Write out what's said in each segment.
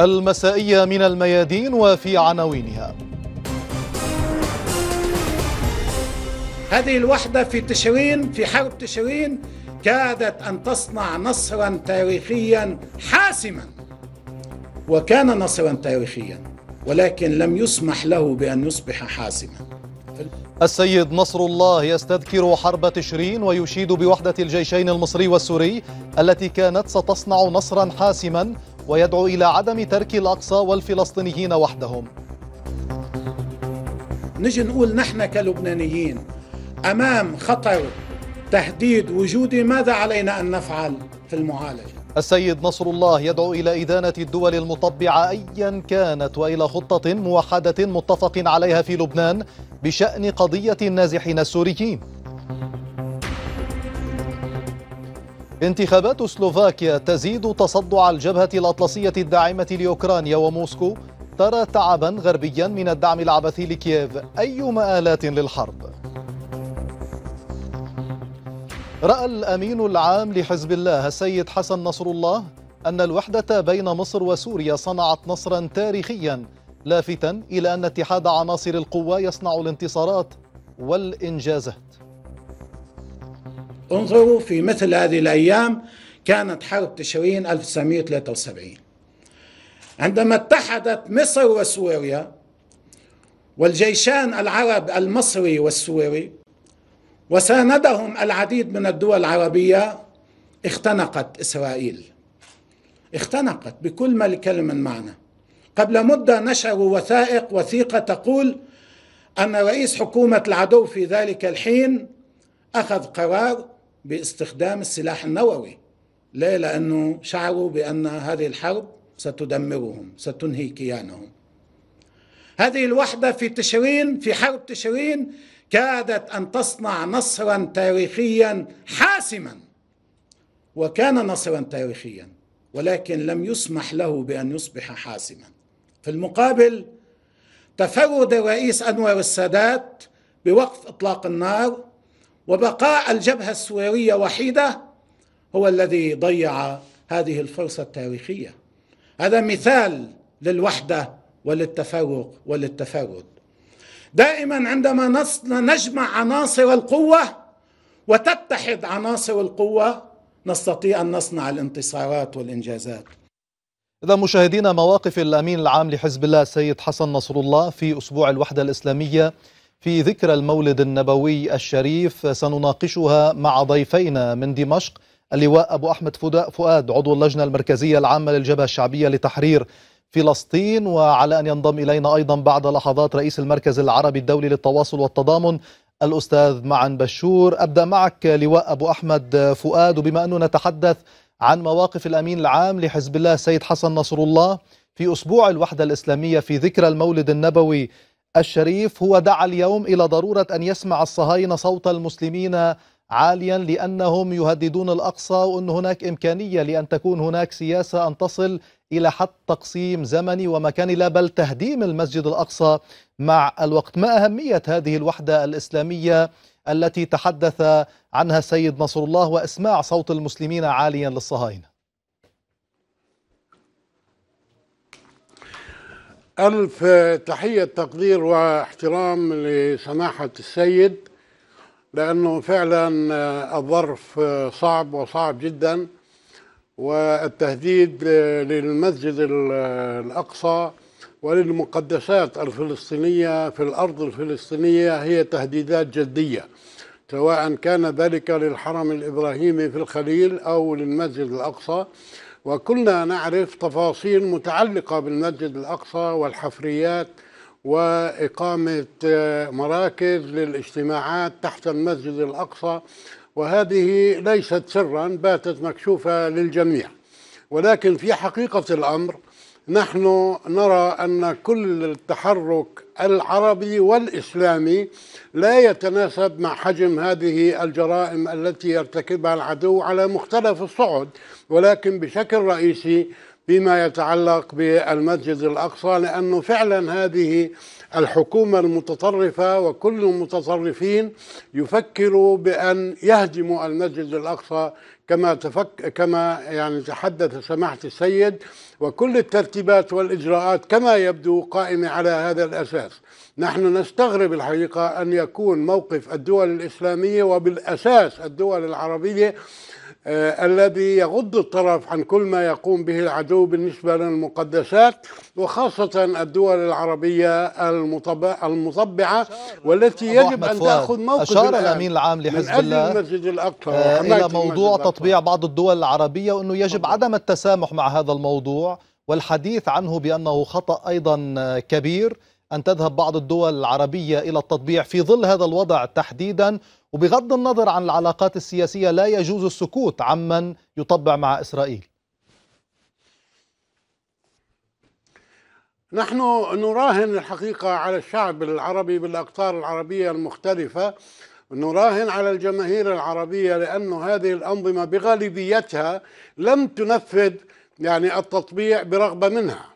المسائية من الميادين وفي عناوينها هذه الوحدة في تشرين في حرب تشرين كادت أن تصنع نصرا تاريخيا حاسما وكان نصرا تاريخيا ولكن لم يسمح له بأن يصبح حاسما السيد نصر الله يستذكر حرب تشرين ويشيد بوحدة الجيشين المصري والسوري التي كانت ستصنع نصرا حاسما ويدعو إلى عدم ترك الأقصى والفلسطينيين وحدهم نجي نقول نحن كلبنانيين أمام خطر تهديد وجودي ماذا علينا أن نفعل في المعالجة السيد نصر الله يدعو إلى إدانة الدول المطبعة أيا كانت وإلى خطة موحدة متفق عليها في لبنان بشأن قضية النازحين السوريين انتخابات سلوفاكيا تزيد تصدع الجبهة الأطلسية الداعمة لأوكرانيا وموسكو ترى تعبا غربيا من الدعم العبثي لكييف أي مآلات للحرب رأى الأمين العام لحزب الله السيد حسن نصر الله أن الوحدة بين مصر وسوريا صنعت نصرا تاريخيا لافتا إلى أن اتحاد عناصر القوى يصنع الانتصارات والإنجازات انظروا في مثل هذه الأيام كانت حرب تشرين 1973 عندما اتحدت مصر وسوريا والجيشان العرب المصري والسوري وساندهم العديد من الدول العربية اختنقت إسرائيل اختنقت بكل ما لكلمة معنى قبل مدة نشروا وثائق وثيقة تقول أن رئيس حكومة العدو في ذلك الحين أخذ قرار باستخدام السلاح النووي ليه؟ لأنه شعروا بأن هذه الحرب ستدمرهم ستنهي كيانهم هذه الوحدة في تشرين في حرب تشرين كادت أن تصنع نصرا تاريخيا حاسما وكان نصرا تاريخيا ولكن لم يسمح له بأن يصبح حاسما في المقابل تفرد الرئيس أنور السادات بوقف إطلاق النار وبقاء الجبهة السورية وحيدة هو الذي ضيع هذه الفرصة التاريخية هذا مثال للوحدة وللتفرق وللتفرد دائما عندما نجمع عناصر القوة وتتحد عناصر القوة نستطيع أن نصنع الانتصارات والإنجازات إذا مشاهدينا مواقف الأمين العام لحزب الله السيد حسن نصر الله في أسبوع الوحدة الإسلامية في ذكرى المولد النبوي الشريف سنناقشها مع ضيفينا من دمشق اللواء أبو أحمد فؤاد عضو اللجنة المركزية العامة للجبهة الشعبية لتحرير فلسطين وعلى أن ينضم إلينا أيضا بعد لحظات رئيس المركز العربي الدولي للتواصل والتضامن الأستاذ معن بشور أبدأ معك لواء أبو أحمد فؤاد وبما أنه نتحدث عن مواقف الأمين العام لحزب الله السيد حسن نصر الله في أسبوع الوحدة الإسلامية في ذكرى المولد النبوي الشريف هو دعا اليوم إلى ضرورة أن يسمع الصهاينة صوت المسلمين عاليا لأنهم يهددون الأقصى وأن هناك إمكانية لأن تكون هناك سياسة أن تصل إلى حد تقسيم زمني ومكاني لا بل تهديم المسجد الأقصى مع الوقت ما أهمية هذه الوحدة الإسلامية التي تحدث عنها السيد نصر الله وإسماع صوت المسلمين عاليا للصهاينة ألف تحية تقدير واحترام لسماحة السيد لأنه فعلا الظرف صعب وصعب جدا والتهديد للمسجد الأقصى وللمقدسات الفلسطينية في الأرض الفلسطينية هي تهديدات جدية سواء كان ذلك للحرم الإبراهيمي في الخليل أو للمسجد الأقصى وكنا نعرف تفاصيل متعلقة بالمسجد الأقصى والحفريات وإقامة آه، مراكز للاجتماعات تحت المسجد الأقصى وهذه ليست سرا باتت مكشوفة للجميع ولكن في حقيقة الأمر نحن نرى أن كل التحرك العربي والإسلامي لا يتناسب مع حجم هذه الجرائم التي يرتكبها العدو على مختلف الصعد ولكن بشكل رئيسي فيما يتعلق بالمسجد الاقصى لانه فعلا هذه الحكومه المتطرفه وكل المتطرفين يفكروا بان يهدموا المسجد الاقصى كما تفك كما يعني تحدث سماحه السيد وكل الترتيبات والاجراءات كما يبدو قائمه على هذا الاساس. نحن نستغرب الحقيقه ان يكون موقف الدول الاسلاميه وبالاساس الدول العربيه آه، الذي يغض الطرف عن كل ما يقوم به العدو بالنسبة للمقدسات وخاصة الدول العربية المطبعة والتي يجب أن تأخذ موقف أشار الأمين العام لحزب الله المسجد الأقصى آه، إلى موضوع تطبيع بعض الدول العربية وأنه يجب عدم التسامح مع هذا الموضوع والحديث عنه بأنه خطأ أيضا آه، كبير أن تذهب بعض الدول العربية إلى التطبيع في ظل هذا الوضع تحديدا وبغض النظر عن العلاقات السياسية لا يجوز السكوت عمن يطبع مع إسرائيل نحن نراهن الحقيقة على الشعب العربي بالأقطار العربية المختلفة نراهن على الجماهير العربية لأن هذه الأنظمة بغالبيتها لم تنفذ يعني التطبيع برغبة منها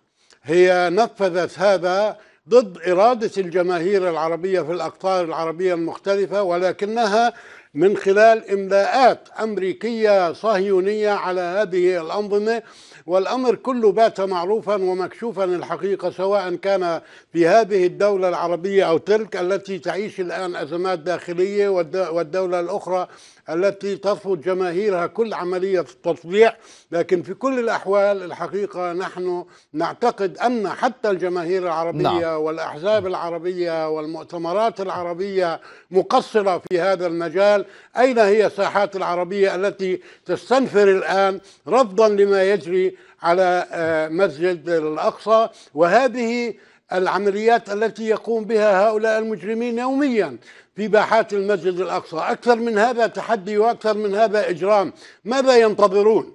هي نفذت هذا ضد إرادة الجماهير العربية في الأقطار العربية المختلفة ولكنها من خلال إملاءات أمريكية صهيونية على هذه الأنظمة والأمر كله بات معروفا ومكشوفا الحقيقة سواء كان في هذه الدولة العربية أو تلك التي تعيش الآن أزمات داخلية والدولة الأخرى التي ترفض جماهيرها كل عملية التطبيع لكن في كل الأحوال الحقيقة نحن نعتقد أن حتى الجماهير العربية نعم. والأحزاب العربية والمؤتمرات العربية مقصرة في هذا المجال أين هي الساحات العربية التي تستنفر الآن رفضا لما يجري على آه، مسجد الأقصى وهذه العمليات التي يقوم بها هؤلاء المجرمين يوميا في باحات المسجد الأقصى أكثر من هذا تحدي وأكثر من هذا إجرام ماذا ينتظرون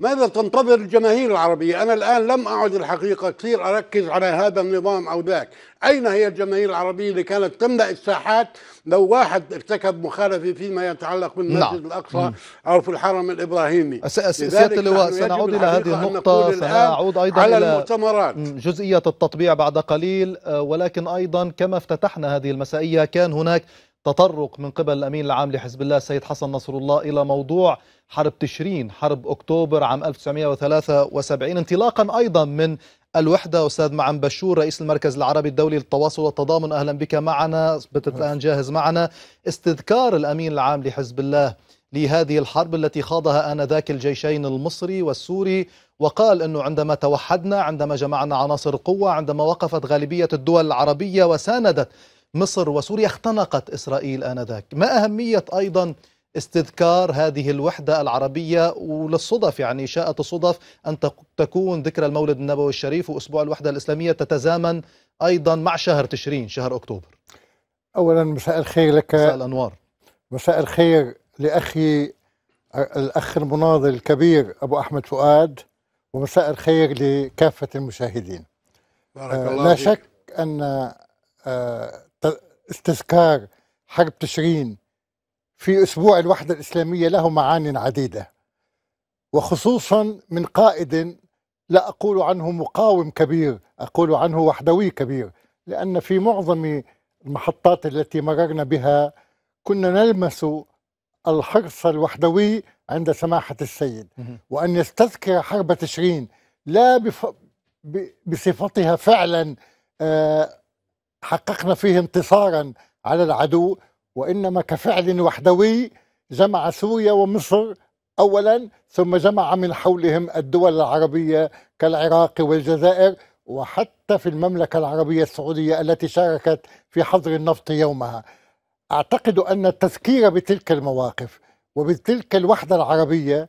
ماذا تنتظر الجماهير العربية أنا الآن لم أعد الحقيقة كثير أركز على هذا النظام أو ذاك أين هي الجماهير العربية اللي كانت تملأ الساحات لو واحد ارتكب مخالفة فيما يتعلق بالمسجد نعم. الأقصى أو في الحرم الإبراهيمي سيادة اللواء سنعود إلى هذه النقطة سنعود أيضا على إلى المؤتمرات جزئية التطبيع بعد قليل آه، ولكن أيضا كما افتتحنا هذه المسائية كان هناك تطرق من قبل الأمين العام لحزب الله السيد حسن نصر الله إلى موضوع حرب تشرين حرب أكتوبر عام 1973 انطلاقا أيضا من الوحدة أستاذ معن بشور رئيس المركز العربي الدولي للتواصل والتضامن أهلا بك معنا أصبحت الآن جاهز معنا استذكار الأمين العام لحزب الله لهذه الحرب التي خاضها آنذاك الجيشين المصري والسوري وقال أنه عندما توحدنا عندما جمعنا عناصر القوة عندما وقفت غالبية الدول العربية وساندت مصر وسوريا اختنقت إسرائيل آنذاك ما أهمية أيضا استذكار هذه الوحدة العربية وللصدف يعني شاءت الصدف أن تكون ذكرى المولد النبوي الشريف وأسبوع الوحدة الإسلامية تتزامن أيضا مع شهر تشرين شهر أكتوبر أولا مساء الخير لك مساء الأنوار مساء الخير لأخي الأخ المناضل الكبير أبو أحمد فؤاد ومساء الخير لكافة المشاهدين بارك آه، الله لا فيك. شك أن آه، استذكار حرب تشرين في أسبوع الوحدة الإسلامية له معان عديدة وخصوصا من قائد لا أقول عنه مقاوم كبير أقول عنه وحدوي كبير لأن في معظم المحطات التي مررنا بها كنا نلمس الحرص الوحدوي عند سماحة السيد وأن يستذكر حرب تشرين لا بصفتها فعلا آه حققنا فيه انتصارا على العدو وإنما كفعل وحدوي جمع سوريا ومصر أولا ثم جمع من حولهم الدول العربية كالعراق والجزائر وحتى في المملكة العربية السعودية التي شاركت في حظر النفط يومها أعتقد أن التذكير بتلك المواقف وبتلك الوحدة العربية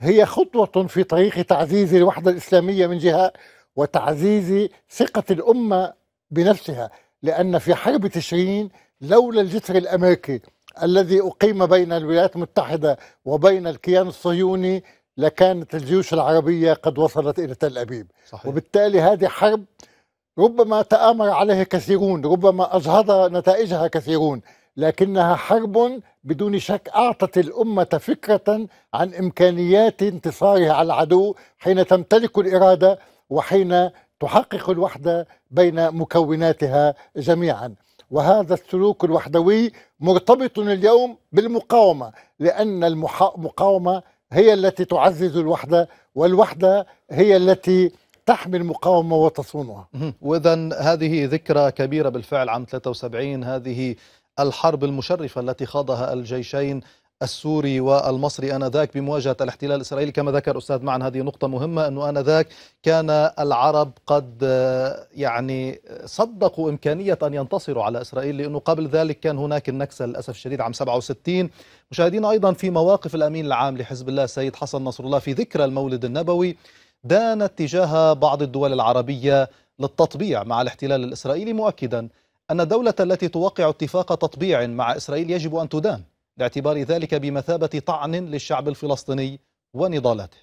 هي خطوة في طريق تعزيز الوحدة الإسلامية من جهة وتعزيز ثقة الأمة بنفسها لأن في حرب تشرين لولا الجسر الأمريكي الذي أقيم بين الولايات المتحدة وبين الكيان الصهيوني لكانت الجيوش العربية قد وصلت إلى تل أبيب صحيح. وبالتالي هذه حرب ربما تآمر عليها كثيرون ربما أجهض نتائجها كثيرون لكنها حرب بدون شك أعطت الأمة فكرة عن إمكانيات انتصارها على العدو حين تمتلك الإرادة وحين تحقق الوحده بين مكوناتها جميعا وهذا السلوك الوحدوي مرتبط اليوم بالمقاومه لان المقاومه هي التي تعزز الوحده والوحده هي التي تحمي المقاومه وتصونها. واذا هذه ذكرى كبيره بالفعل عام 73 هذه الحرب المشرفه التي خاضها الجيشين السوري والمصري آنذاك بمواجهة الاحتلال الإسرائيلي كما ذكر أستاذ معن هذه نقطة مهمة أنه آنذاك كان العرب قد آه، يعني صدقوا إمكانية أن ينتصروا على إسرائيل لأنه قبل ذلك كان هناك النكسة للأسف الشديد عام 67 مشاهدينا أيضا في مواقف الأمين العام لحزب الله السيد حسن نصر الله في ذكرى المولد النبوي دانت تجاه بعض الدول العربية للتطبيع مع الاحتلال الإسرائيلي مؤكدا أن الدولة التي توقع اتفاق تطبيع مع إسرائيل يجب أن تدان لاعتبار ذلك بمثابة طعن للشعب الفلسطيني ونضالته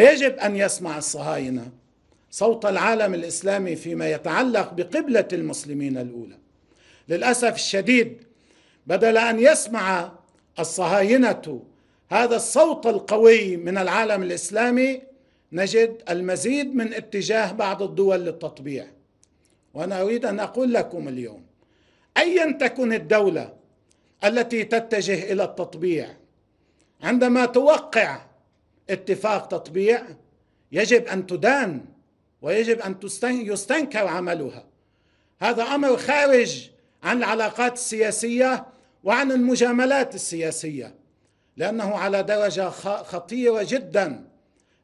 يجب أن يسمع الصهاينة صوت العالم الإسلامي فيما يتعلق بقبلة المسلمين الأولى للأسف الشديد بدل أن يسمع الصهاينة هذا الصوت القوي من العالم الإسلامي نجد المزيد من اتجاه بعض الدول للتطبيع وأنا أريد أن أقول لكم اليوم أيا تكن الدولة التي تتجه الى التطبيع عندما توقع اتفاق تطبيع يجب ان تدان ويجب ان يستنكر عملها هذا امر خارج عن العلاقات السياسيه وعن المجاملات السياسيه لانه على درجه خطيره جدا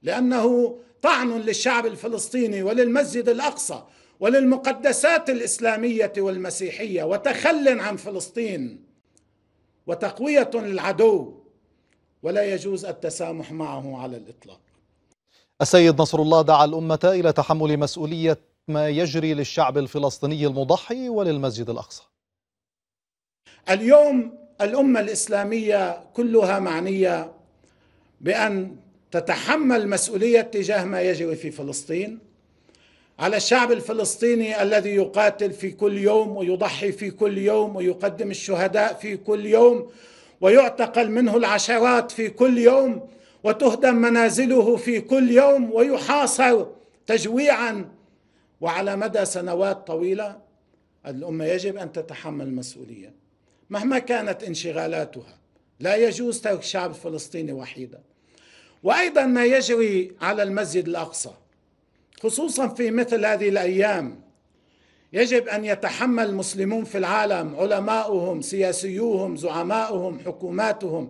لانه طعن للشعب الفلسطيني وللمسجد الاقصى وللمقدسات الاسلاميه والمسيحيه وتخل عن فلسطين وتقويه للعدو ولا يجوز التسامح معه على الاطلاق السيد نصر الله دعا الامه الى تحمل مسؤوليه ما يجري للشعب الفلسطيني المضحي وللمسجد الاقصى اليوم الامه الاسلاميه كلها معنيه بان تتحمل مسؤوليه تجاه ما يجري في فلسطين على الشعب الفلسطيني الذي يقاتل في كل يوم ويضحي في كل يوم ويقدم الشهداء في كل يوم ويعتقل منه العشرات في كل يوم وتهدم منازله في كل يوم ويحاصر تجويعا وعلى مدى سنوات طويله الامه يجب ان تتحمل المسؤوليه مهما كانت انشغالاتها لا يجوز ترك الشعب الفلسطيني وحيدا وايضا ما يجري على المسجد الاقصى خصوصا في مثل هذه الايام يجب ان يتحمل المسلمون في العالم علماؤهم سياسيوهم زعماؤهم حكوماتهم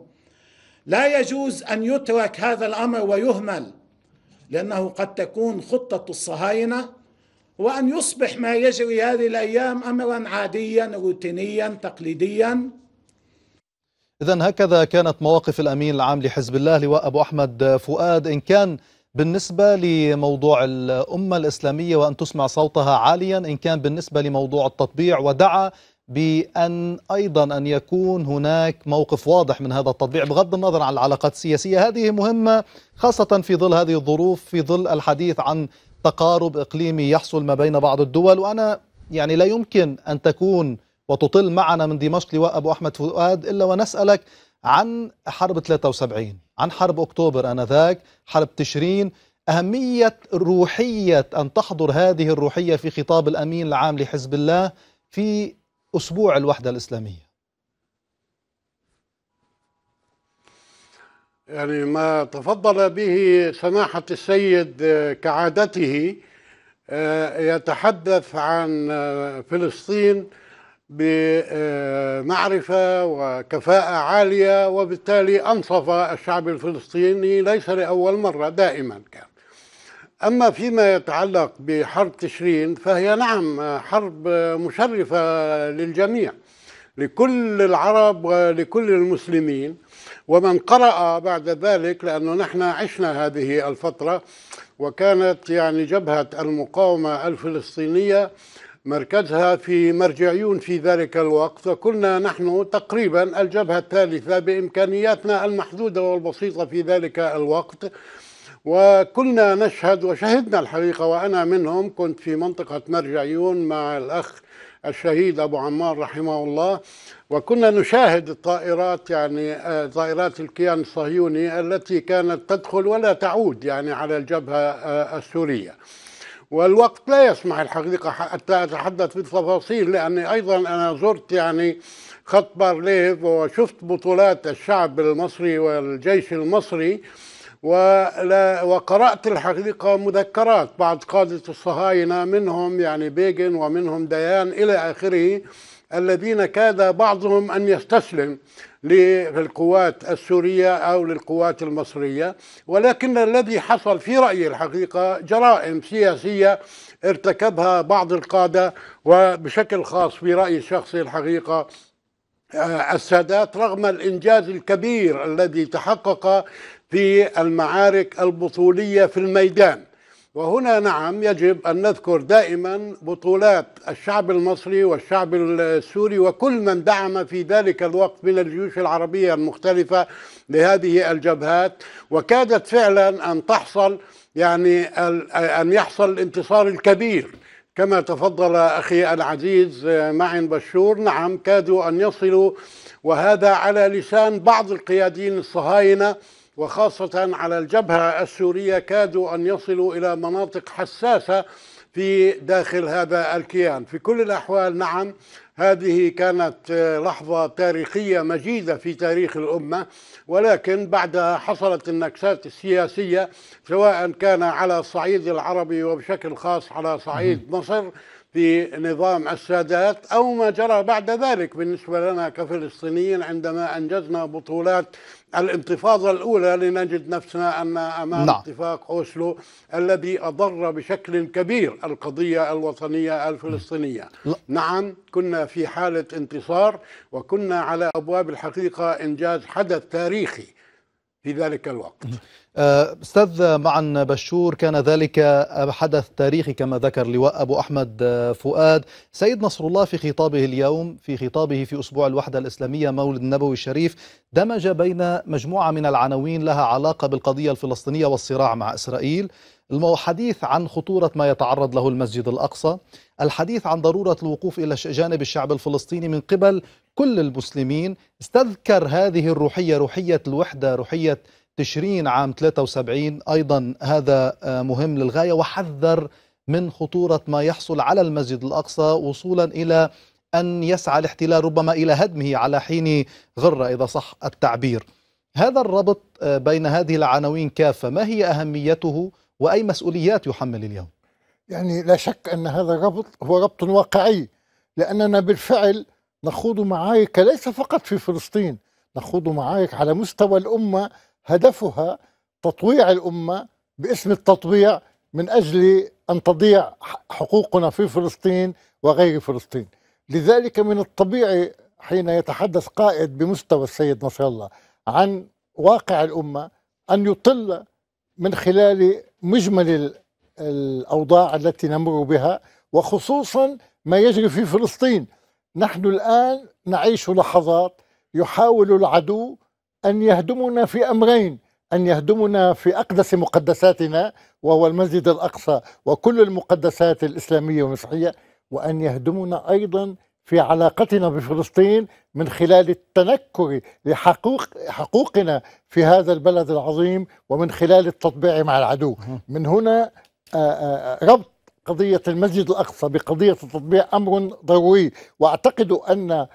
لا يجوز ان يترك هذا الامر ويهمل لانه قد تكون خطه الصهاينه وان يصبح ما يجري هذه الايام امرا عاديا روتينيا تقليديا اذا هكذا كانت مواقف الامين العام لحزب الله لواء ابو احمد فؤاد ان كان بالنسبة لموضوع الأمة الإسلامية وأن تسمع صوتها عاليا إن كان بالنسبة لموضوع التطبيع ودعا بأن أيضا أن يكون هناك موقف واضح من هذا التطبيع بغض النظر عن العلاقات السياسية هذه مهمة خاصة في ظل هذه الظروف في ظل الحديث عن تقارب إقليمي يحصل ما بين بعض الدول وأنا يعني لا يمكن أن تكون وتطل معنا من دمشق لواء أبو أحمد فؤاد إلا ونسألك عن حرب 73 عن حرب أكتوبر أنذاك حرب تشرين أهمية روحية أن تحضر هذه الروحية في خطاب الأمين العام لحزب الله في أسبوع الوحدة الإسلامية يعني ما تفضل به سماحة السيد كعادته آه، يتحدث عن آه، فلسطين بمعرفة وكفاءة عالية وبالتالي أنصف الشعب الفلسطيني ليس لأول مرة دائما كان أما فيما يتعلق بحرب تشرين فهي نعم حرب مشرفة للجميع لكل العرب ولكل المسلمين ومن قرأ بعد ذلك لأنه نحن عشنا هذه الفترة وكانت يعني جبهة المقاومة الفلسطينية مركزها في مرجعيون في ذلك الوقت وكنا نحن تقريبا الجبهة الثالثة بإمكانياتنا المحدودة والبسيطة في ذلك الوقت وكنا نشهد وشهدنا الحقيقة وأنا منهم كنت في منطقة مرجعيون مع الأخ الشهيد أبو عمار رحمه الله وكنا نشاهد الطائرات يعني آه، طائرات الكيان الصهيوني التي كانت تدخل ولا تعود يعني على الجبهة آه، السورية والوقت لا يسمح الحقيقة حتى أتحدث بالتفاصيل لأني أيضا أنا زرت يعني خط بارليف وشفت بطولات الشعب المصري والجيش المصري وقرأت الحقيقة مذكرات بعض قادة الصهاينة منهم يعني بيجن ومنهم ديان إلى آخره الذين كاد بعضهم أن يستسلم للقوات السورية أو للقوات المصرية ولكن الذي حصل في رأيي الحقيقة جرائم سياسية ارتكبها بعض القادة وبشكل خاص في رأيي الشخصي الحقيقة آه، السادات رغم الإنجاز الكبير الذي تحقق في المعارك البطولية في الميدان وهنا نعم يجب أن نذكر دائما بطولات الشعب المصري والشعب السوري وكل من دعم في ذلك الوقت من الجيوش العربية المختلفة لهذه الجبهات وكادت فعلا أن تحصل يعني أن يحصل الانتصار الكبير كما تفضل أخي العزيز معن بشور نعم كادوا أن يصلوا وهذا على لسان بعض القيادين الصهاينة وخاصة على الجبهة السورية كادوا أن يصلوا إلى مناطق حساسة في داخل هذا الكيان في كل الأحوال نعم هذه كانت لحظة تاريخية مجيدة في تاريخ الأمة ولكن بعدها حصلت النكسات السياسية سواء كان على الصعيد العربي وبشكل خاص على صعيد مصر في نظام السادات أو ما جرى بعد ذلك بالنسبة لنا كفلسطينيين عندما أنجزنا بطولات الانتفاضة الأولى لنجد نفسنا أن أمام لا. نعم. اتفاق أوسلو الذي أضر بشكل كبير القضية الوطنية الفلسطينية لا. نعم كنا في حالة انتصار وكنا على أبواب الحقيقة إنجاز حدث تاريخي في ذلك الوقت آه، استاذ معن بشور كان ذلك حدث تاريخي كما ذكر لواء ابو احمد آه، فؤاد سيد نصر الله في خطابه اليوم في خطابه في اسبوع الوحده الاسلاميه مولد النبوي الشريف دمج بين مجموعه من العناوين لها علاقه بالقضيه الفلسطينيه والصراع مع اسرائيل الحديث عن خطورة ما يتعرض له المسجد الأقصى الحديث عن ضرورة الوقوف إلى جانب الشعب الفلسطيني من قبل كل المسلمين استذكر هذه الروحية روحية الوحدة روحية تشرين عام 73 أيضا هذا آه، مهم للغاية وحذر من خطورة ما يحصل على المسجد الأقصى وصولا إلى أن يسعى الاحتلال ربما إلى هدمه على حين غرة إذا صح التعبير هذا الربط آه، بين هذه العناوين كافة ما هي أهميته واي مسؤوليات يحمل اليوم؟ يعني لا شك ان هذا الربط هو ربط واقعي لاننا بالفعل نخوض معارك ليس فقط في فلسطين نخوض معارك على مستوى الامه هدفها تطويع الامه باسم التطويع من اجل ان تضيع حقوقنا في فلسطين وغير فلسطين لذلك من الطبيعي حين يتحدث قائد بمستوى السيد نصر الله عن واقع الامه ان يطل من خلال مجمل الاوضاع التي نمر بها وخصوصا ما يجري في فلسطين نحن الان نعيش لحظات يحاول العدو ان يهدمنا في امرين ان يهدمنا في اقدس مقدساتنا وهو المسجد الاقصى وكل المقدسات الاسلاميه والمسيحيه وان يهدمنا ايضا في علاقتنا بفلسطين من خلال التنكر لحقوق حقوقنا في هذا البلد العظيم ومن خلال التطبيع مع العدو من هنا آه، آه، آه، ربط قضية المسجد الأقصى بقضية التطبيع أمر ضروري وأعتقد أن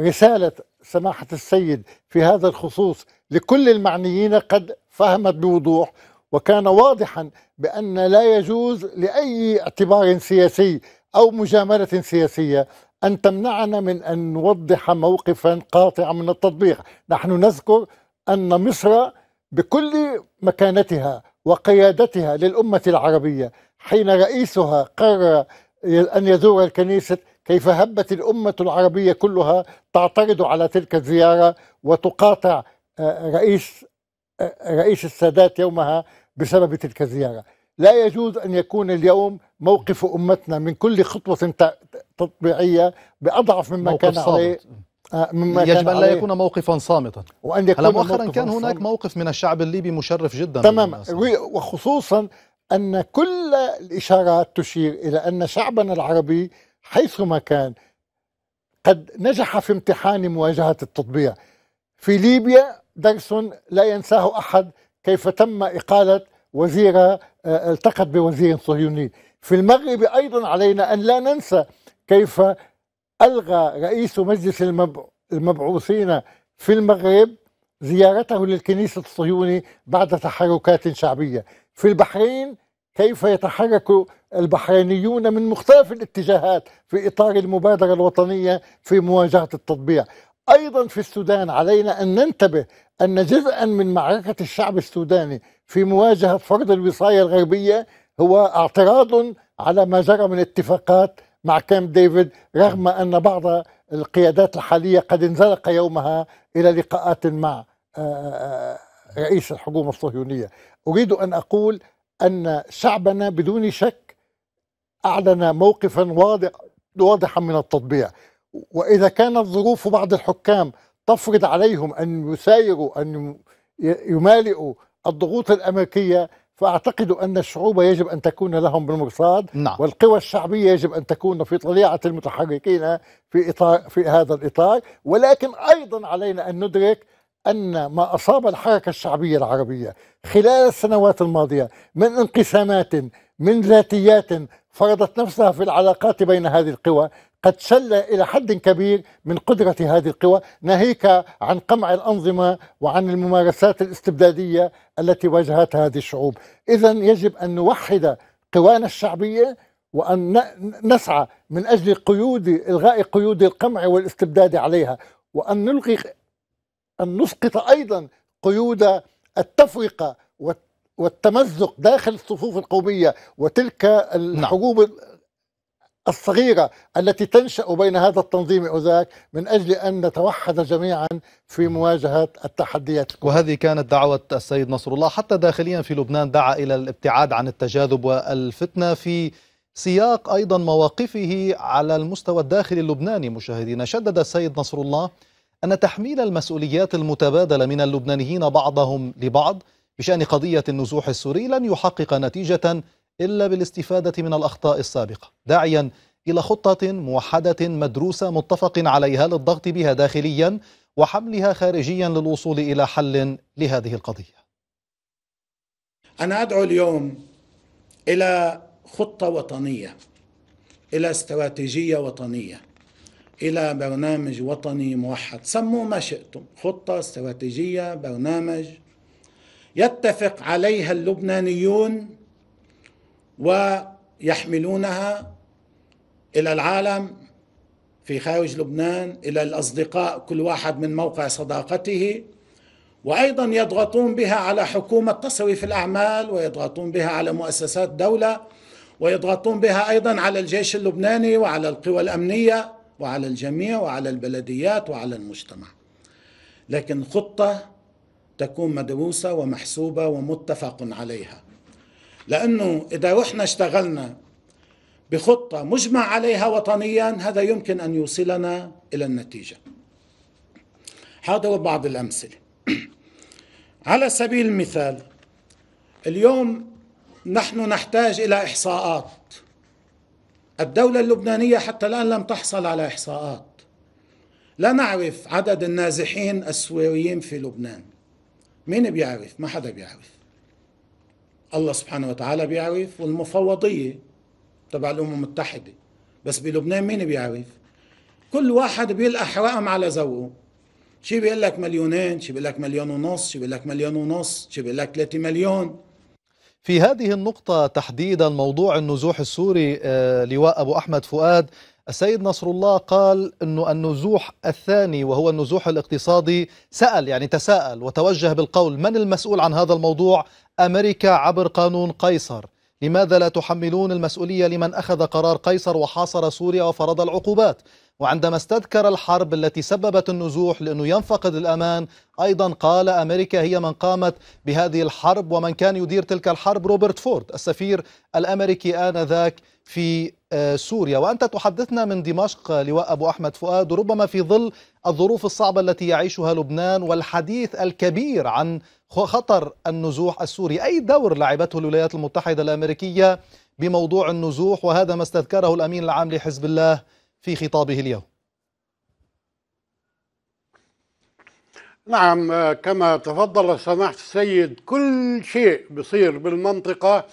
رسالة سماحة السيد في هذا الخصوص لكل المعنيين قد فهمت بوضوح وكان واضحا بأن لا يجوز لأي اعتبار سياسي أو مجاملة سياسية أن تمنعنا من أن نوضح موقفا قاطعا من التطبيق نحن نذكر أن مصر بكل مكانتها وقيادتها للأمة العربية حين رئيسها قرر أن يزور الكنيسة كيف هبت الأمة العربية كلها تعترض على تلك الزيارة وتقاطع آه، رئيس آه، رئيس السادات يومها بسبب تلك الزيارة لا يجوز أن يكون اليوم موقف أمتنا من كل خطوة تطبيعية بأضعف مما كان صامت. عليه آه، مما يجب كان ان لا يكون موقفا صامتا وان يكون هلا مؤخرا كان هناك موقف من الشعب الليبي مشرف جدا تماما وخصوصا ان كل الاشارات تشير الى ان شعبنا العربي حيثما كان قد نجح في امتحان مواجهه التطبيع في ليبيا درس لا ينساه احد كيف تم اقاله وزيرة آه، التقت بوزير صهيوني في المغرب أيضا علينا أن لا ننسى كيف ألغى رئيس مجلس المبعوثين في المغرب زيارته للكنيسة الصهيوني بعد تحركات شعبية في البحرين كيف يتحرك البحرينيون من مختلف الاتجاهات في إطار المبادرة الوطنية في مواجهة التطبيع أيضا في السودان علينا أن ننتبه أن جزءا من معركة الشعب السوداني في مواجهة فرض الوصاية الغربية هو اعتراض على ما جرى من اتفاقات مع كامب ديفيد رغم أن بعض القيادات الحالية قد انزلق يومها إلى لقاءات مع آه، آه، آه، رئيس الحكومة الصهيونية أريد أن أقول أن شعبنا بدون شك أعلن موقفا واضح واضحا من التطبيع وإذا كانت ظروف بعض الحكام تفرض عليهم أن يسايروا أن يمالئوا الضغوط الأمريكية فأعتقد أن الشعوب يجب أن تكون لهم بالمرصاد نعم. والقوى الشعبية يجب أن تكون في طليعة المتحركين في, إطار في هذا الإطار ولكن أيضا علينا أن ندرك أن ما أصاب الحركة الشعبية العربية خلال السنوات الماضية من انقسامات من ذاتيات فرضت نفسها في العلاقات بين هذه القوى قد شل إلى حد كبير من قدرة هذه القوى ناهيك عن قمع الأنظمة وعن الممارسات الاستبدادية التي واجهتها هذه الشعوب إذا يجب أن نوحد قوانا الشعبية وأن نسعى من أجل قيود إلغاء قيود القمع والاستبداد عليها وأن نلغي أن نسقط أيضا قيود التفرقة والتمزق داخل الصفوف القومية وتلك نعم. الحروب الصغيرة التي تنشأ بين هذا التنظيم وذاك من أجل أن نتوحد جميعا في مواجهة التحديات وهذه كانت دعوة السيد نصر الله حتى داخليا في لبنان دعا إلى الابتعاد عن التجاذب والفتنة في سياق أيضا مواقفه على المستوى الداخلي اللبناني مشاهدينا شدد السيد نصر الله أن تحميل المسؤوليات المتبادلة من اللبنانيين بعضهم لبعض بشأن قضية النزوح السوري لن يحقق نتيجة إلا بالاستفادة من الأخطاء السابقة داعيا إلى خطة موحدة مدروسة متفق عليها للضغط بها داخليا وحملها خارجيا للوصول إلى حل لهذه القضية أنا أدعو اليوم إلى خطة وطنية إلى استراتيجية وطنية إلى برنامج وطني موحد سموه ما شئتم خطة استراتيجية برنامج يتفق عليها اللبنانيون ويحملونها الى العالم في خارج لبنان الى الاصدقاء كل واحد من موقع صداقته وايضا يضغطون بها على حكومه تصريف الاعمال ويضغطون بها على مؤسسات دوله ويضغطون بها ايضا على الجيش اللبناني وعلى القوى الامنيه وعلى الجميع وعلى البلديات وعلى المجتمع. لكن خطه تكون مدروسه ومحسوبه ومتفق عليها. لأنه إذا رحنا اشتغلنا بخطة مجمع عليها وطنيا هذا يمكن أن يوصلنا إلى النتيجة هضرب بعض الأمثلة على سبيل المثال اليوم نحن نحتاج إلى إحصاءات الدولة اللبنانية حتى الآن لم تحصل على إحصاءات لا نعرف عدد النازحين السوريين في لبنان مين بيعرف ما حدا بيعرف الله سبحانه وتعالى بيعرف والمفوضية تبع الأمم المتحدة بس بلبنان مين بيعرف كل واحد بيلقى رقم على ذوقه شي بيقول لك مليونين شي بيقول لك مليون ونص شي بيقول لك مليون ونص شي بيقول لك 3 مليون في هذه النقطة تحديدا موضوع النزوح السوري آه، لواء أبو أحمد فؤاد السيد نصر الله قال أنه النزوح الثاني وهو النزوح الاقتصادي سأل يعني تساءل وتوجه بالقول من المسؤول عن هذا الموضوع أمريكا عبر قانون قيصر لماذا لا تحملون المسؤولية لمن أخذ قرار قيصر وحاصر سوريا وفرض العقوبات وعندما استذكر الحرب التي سببت النزوح لأنه ينفقد الأمان أيضا قال أمريكا هي من قامت بهذه الحرب ومن كان يدير تلك الحرب روبرت فورد السفير الأمريكي آنذاك في آه، سوريا وأنت تحدثنا من دمشق لواء أبو أحمد فؤاد ربما في ظل الظروف الصعبة التي يعيشها لبنان والحديث الكبير عن خطر النزوح السوري أي دور لعبته الولايات المتحدة الأمريكية بموضوع النزوح وهذا ما استذكره الأمين العام لحزب الله في خطابه اليوم نعم آه، كما تفضل سماحة السيد كل شيء بصير بالمنطقة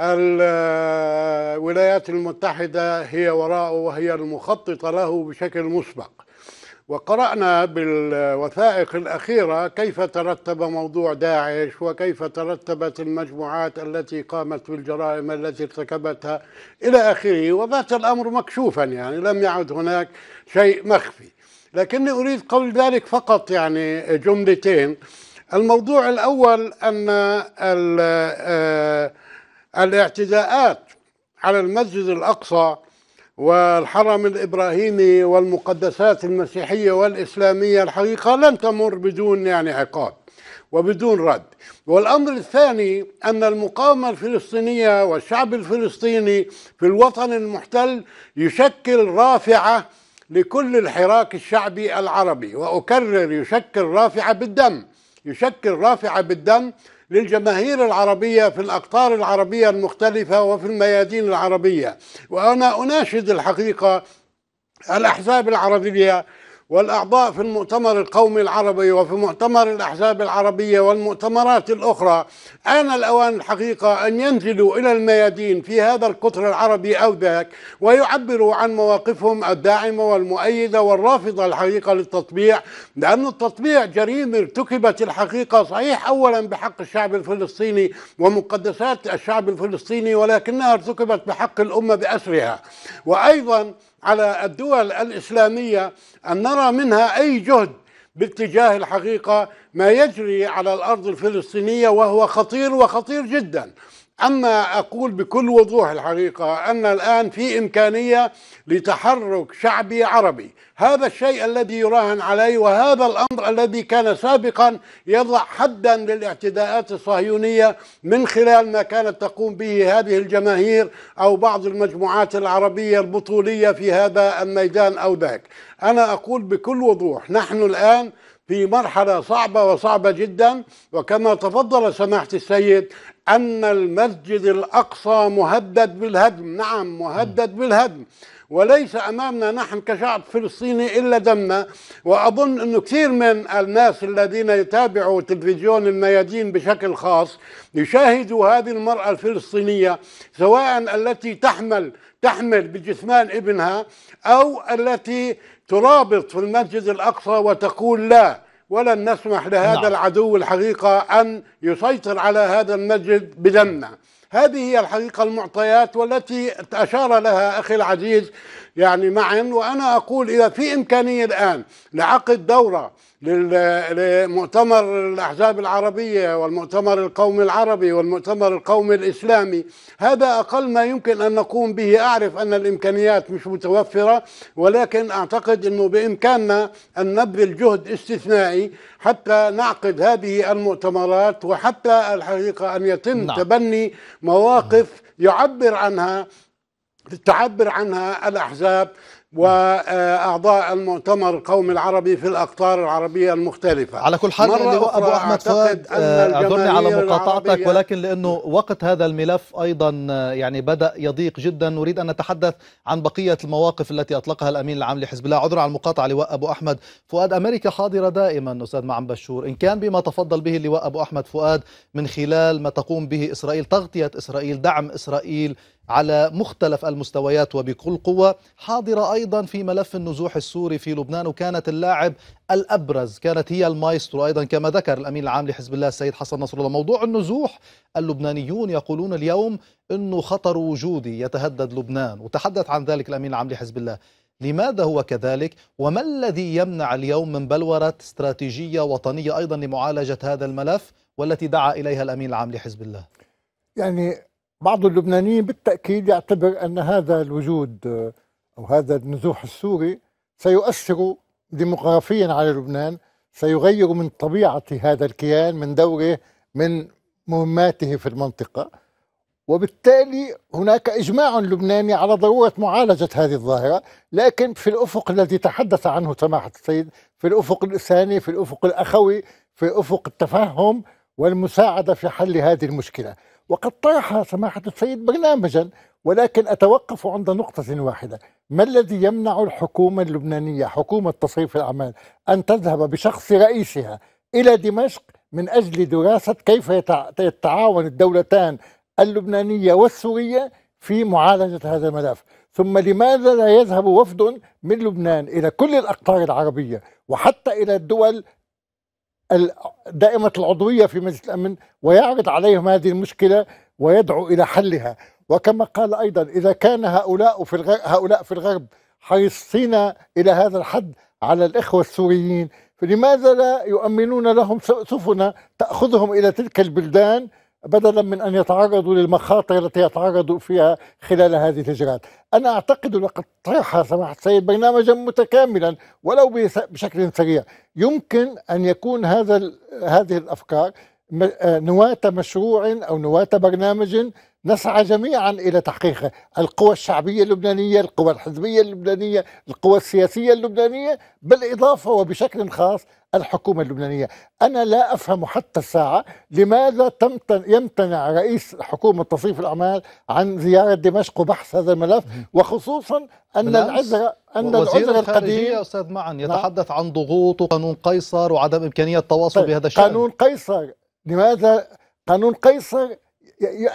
الولايات المتحدة هي وراءه وهي المخططة له بشكل مسبق وقرأنا بالوثائق الأخيرة كيف ترتب موضوع داعش وكيف ترتبت المجموعات التي قامت بالجرائم التي ارتكبتها إلى آخره وبات الأمر مكشوفا يعني لم يعد هناك شيء مخفي لكني أريد قول ذلك فقط يعني جملتين الموضوع الأول أن آه، الاعتداءات على المسجد الأقصى والحرم الإبراهيمي والمقدسات المسيحية والإسلامية الحقيقة لن تمر بدون يعني عقاب وبدون رد والأمر الثاني أن المقاومة الفلسطينية والشعب الفلسطيني في الوطن المحتل يشكل رافعة لكل الحراك الشعبي العربي وأكرر يشكل رافعة بالدم يشكل رافعة بالدم للجماهير العربية في الأقطار العربية المختلفة وفي الميادين العربية وأنا أناشد الحقيقة الأحزاب العربية والأعضاء في المؤتمر القومي العربي وفي مؤتمر الأحزاب العربية والمؤتمرات الأخرى آن الأوان الحقيقة أن ينزلوا إلى الميادين في هذا القطر العربي أو ذاك ويعبروا عن مواقفهم الداعمة والمؤيدة والرافضة الحقيقة للتطبيع لأن التطبيع جريمة ارتكبت الحقيقة صحيح أولا بحق الشعب الفلسطيني ومقدسات الشعب الفلسطيني ولكنها ارتكبت بحق الأمة بأسرها وأيضا على الدول الإسلامية أن نرى منها أي جهد باتجاه الحقيقة ما يجري على الأرض الفلسطينية وهو خطير وخطير جداً أما أقول بكل وضوح الحقيقة أن الآن في إمكانية لتحرك شعبي عربي هذا الشيء الذي يراهن عليه وهذا الأمر الذي كان سابقا يضع حدا للاعتداءات الصهيونية من خلال ما كانت تقوم به هذه الجماهير أو بعض المجموعات العربية البطولية في هذا الميدان أو ذاك أنا أقول بكل وضوح نحن الآن في مرحلة صعبة وصعبة جدا وكما تفضل سماحة السيد أن المسجد الأقصى مهدد بالهدم نعم مهدد بالهدم وليس أمامنا نحن كشعب فلسطيني إلا دمنا وأظن أنه كثير من الناس الذين يتابعوا تلفزيون الميادين بشكل خاص يشاهدوا هذه المرأة الفلسطينية سواء التي تحمل تحمل بجثمان ابنها أو التي ترابط في المسجد الأقصى وتقول لا ولن نسمح لهذا نعم. العدو الحقيقة أن يسيطر على هذا المسجد بدمنا هذه هي الحقيقة المعطيات والتي أشار لها أخي العزيز يعني معا وأنا أقول إذا في إمكانية الآن لعقد دورة لمؤتمر الأحزاب العربية والمؤتمر القومي العربي والمؤتمر القومي الإسلامي هذا أقل ما يمكن أن نقوم به أعرف أن الإمكانيات مش متوفرة ولكن أعتقد أنه بإمكاننا أن نبذل جهد استثنائي حتى نعقد هذه المؤتمرات وحتى الحقيقة أن يتم نعم. تبني مواقف يعبر عنها تعبر عنها الأحزاب واعضاء المؤتمر القومي العربي في الاقطار العربيه المختلفه على كل حال اللي هو ابو احمد فؤاد اعذرني آه، على مقاطعتك ولكن لانه وقت هذا الملف ايضا آه، يعني بدا يضيق جدا نريد ان نتحدث عن بقيه المواقف التي اطلقها الامين العام لحزب الله عذرا على المقاطعه لواء ابو احمد فؤاد امريكا حاضره دائما استاذ معن بشور ان كان بما تفضل به اللواء ابو احمد فؤاد من خلال ما تقوم به اسرائيل تغطيه اسرائيل دعم اسرائيل على مختلف المستويات وبكل قوة حاضرة أيضا في ملف النزوح السوري في لبنان وكانت اللاعب الأبرز كانت هي المايسترو أيضا كما ذكر الأمين العام لحزب الله السيد حسن نصر الله موضوع النزوح اللبنانيون يقولون اليوم أنه خطر وجودي يتهدد لبنان وتحدث عن ذلك الأمين العام لحزب الله لماذا هو كذلك وما الذي يمنع اليوم من بلورة استراتيجية وطنية أيضا لمعالجة هذا الملف والتي دعا إليها الأمين العام لحزب الله يعني بعض اللبنانيين بالتأكيد يعتبر أن هذا الوجود أو هذا النزوح السوري سيؤثر ديموغرافيا على لبنان سيغير من طبيعة هذا الكيان من دوره من مهماته في المنطقة وبالتالي هناك إجماع لبناني على ضرورة معالجة هذه الظاهرة لكن في الأفق الذي تحدث عنه سماحة السيد في الأفق الإنساني في الأفق الأخوي في أفق التفهم والمساعدة في حل هذه المشكلة وقد طرح سماحة السيد برنامجا ولكن أتوقف عند نقطة واحدة ما الذي يمنع الحكومة اللبنانية حكومة تصريف الأعمال أن تذهب بشخص رئيسها إلى دمشق من أجل دراسة كيف يتعاون الدولتان اللبنانية والسورية في معالجة هذا الملف ثم لماذا لا يذهب وفد من لبنان إلى كل الأقطار العربية وحتى إلى الدول دائمة العضوية في مجلس الأمن ويعرض عليهم هذه المشكلة ويدعو إلى حلها وكما قال أيضا إذا كان هؤلاء في الغرب, هؤلاء في الغرب حريصين إلى هذا الحد على الإخوة السوريين فلماذا لا يؤمنون لهم سفنا تأخذهم إلى تلك البلدان بدلا من ان يتعرضوا للمخاطر التي يتعرضوا فيها خلال هذه الهجرات، انا اعتقد وقد طرح سماحه السيد برنامجا متكاملا ولو بشكل سريع، يمكن ان يكون هذا هذه الافكار آه، نواة مشروع أو نواة برنامج نسعى جميعا إلى تحقيقه القوى الشعبية اللبنانية القوى الحزبية اللبنانية القوى السياسية اللبنانية بالإضافة وبشكل خاص الحكومة اللبنانية أنا لا أفهم حتى الساعة لماذا يمتنع رئيس حكومة تصريف الأعمال عن زيارة دمشق وبحث هذا الملف وخصوصا أن العذر أن العذر القديم أستاذ معن نعم. يتحدث عن ضغوط وقانون قيصر وعدم إمكانية التواصل طيب بهذا الشأن قانون قيصر لماذا قانون قيصر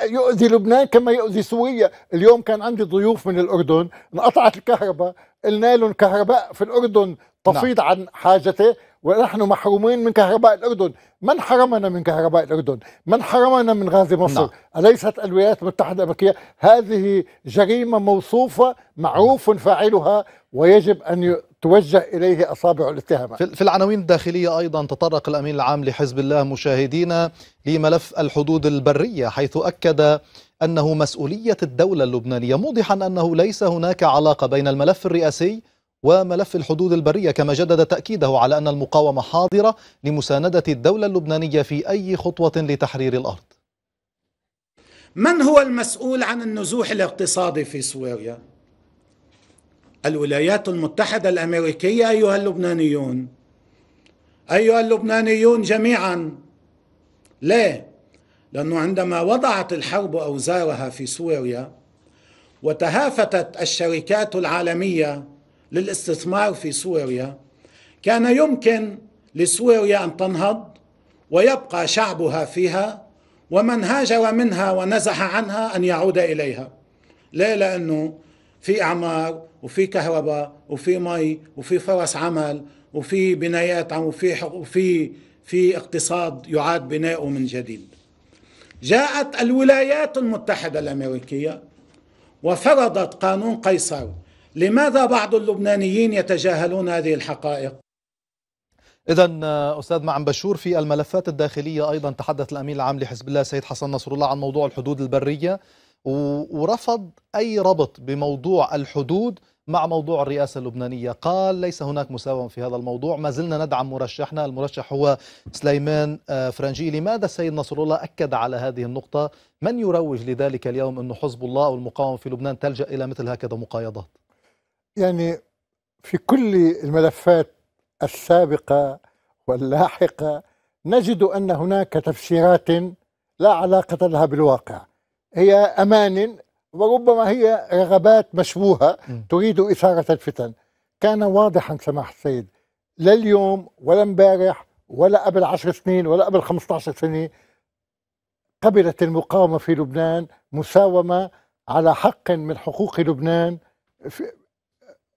يؤذي لبنان كما يؤذي سوريا اليوم كان عندي ضيوف من الأردن انقطعت الكهرباء قلنا لهم كهرباء في الأردن تفيض نعم. عن حاجته ونحن محرومين من كهرباء الأردن من حرمنا من كهرباء الأردن من حرمنا من غاز مصر نعم. أليست الولايات المتحدة الأمريكية هذه جريمة موصوفة معروف فاعلها ويجب أن توجه إليه أصابع الاتهامات في العناوين الداخلية أيضا تطرق الأمين العام لحزب الله مشاهدينا لملف الحدود البرية حيث أكد أنه مسؤولية الدولة اللبنانية موضحا أنه ليس هناك علاقة بين الملف الرئاسي وملف الحدود البرية كما جدد تأكيده على أن المقاومة حاضرة لمساندة الدولة اللبنانية في أي خطوة لتحرير الأرض من هو المسؤول عن النزوح الاقتصادي في سوريا؟ الولايات المتحدة الأمريكية أيها اللبنانيون أيها اللبنانيون جميعا ليه؟ لأنه عندما وضعت الحرب أوزارها في سوريا وتهافتت الشركات العالمية للاستثمار في سوريا كان يمكن لسوريا أن تنهض ويبقى شعبها فيها ومن هاجر منها ونزح عنها أن يعود إليها ليه؟ لأنه في اعمار وفي كهرباء وفي مي وفي فرص عمل وفي بنايات عم وفي وفي في اقتصاد يعاد بناؤه من جديد جاءت الولايات المتحدة الأمريكية وفرضت قانون قيصر لماذا بعض اللبنانيين يتجاهلون هذه الحقائق؟ إذا آه، أستاذ معن بشور في الملفات الداخلية أيضا تحدث الأمين العام لحزب الله سيد حسن نصر الله عن موضوع الحدود البرية ورفض أي ربط بموضوع الحدود مع موضوع الرئاسة اللبنانية قال ليس هناك مساومة في هذا الموضوع ما زلنا ندعم مرشحنا المرشح هو سليمان آه، فرنجي لماذا السيد نصر الله أكد على هذه النقطة من يروج لذلك اليوم أن حزب الله والمقاومة في لبنان تلجأ إلى مثل هكذا مقايضات يعني في كل الملفات السابقة واللاحقة نجد أن هناك تفسيرات لا علاقة لها بالواقع هي أمان وربما هي رغبات مشبوهة تريد إثارة الفتن كان واضحا سماح السيد لا اليوم ولا امبارح ولا قبل عشر سنين ولا قبل 15 سنة قبلت المقاومة في لبنان مساومة على حق من حقوق لبنان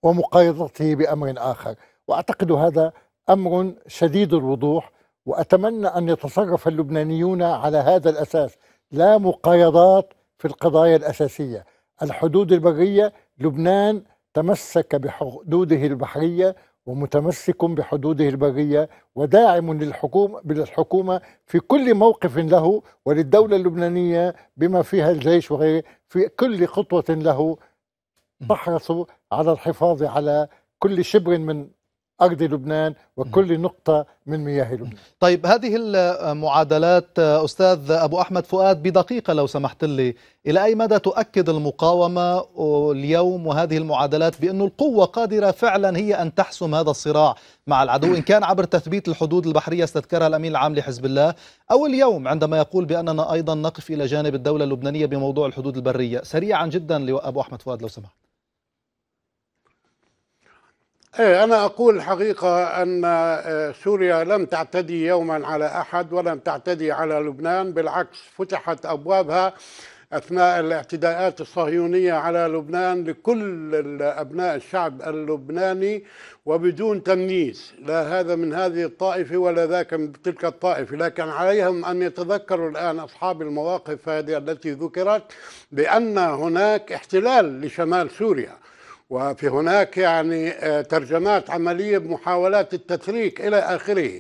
ومقايضته بأمر آخر وأعتقد هذا أمر شديد الوضوح وأتمنى أن يتصرف اللبنانيون على هذا الأساس لا مقايضات في القضايا الأساسية الحدود البرية لبنان تمسك بحدوده البحرية ومتمسك بحدوده البرية وداعم للحكومة بالحكومة في كل موقف له وللدولة اللبنانية بما فيها الجيش وغيره في كل خطوة له تحرص على الحفاظ على كل شبر من أرض لبنان وكل نقطة من مياه لبنان طيب هذه المعادلات أستاذ أبو أحمد فؤاد بدقيقة لو سمحت لي إلى أي مدى تؤكد المقاومة اليوم وهذه المعادلات بأن القوة قادرة فعلا هي أن تحسم هذا الصراع مع العدو إن كان عبر تثبيت الحدود البحرية استذكرها الأمين العام لحزب الله أو اليوم عندما يقول بأننا أيضا نقف إلى جانب الدولة اللبنانية بموضوع الحدود البرية سريعا جدا لأبو أحمد فؤاد لو سمحت إيه، أنا أقول الحقيقة أن آه، سوريا لم تعتدي يوما على أحد ولم تعتدي على لبنان بالعكس فتحت أبوابها أثناء الاعتداءات الصهيونية على لبنان لكل أبناء الشعب اللبناني وبدون تمييز لا هذا من هذه الطائفة ولا ذاك من تلك الطائفة لكن عليهم أن يتذكروا الآن أصحاب المواقف هذه التي ذكرت بأن هناك احتلال لشمال سوريا وفي هناك يعني آه، ترجمات عملية بمحاولات التفريق إلى آخره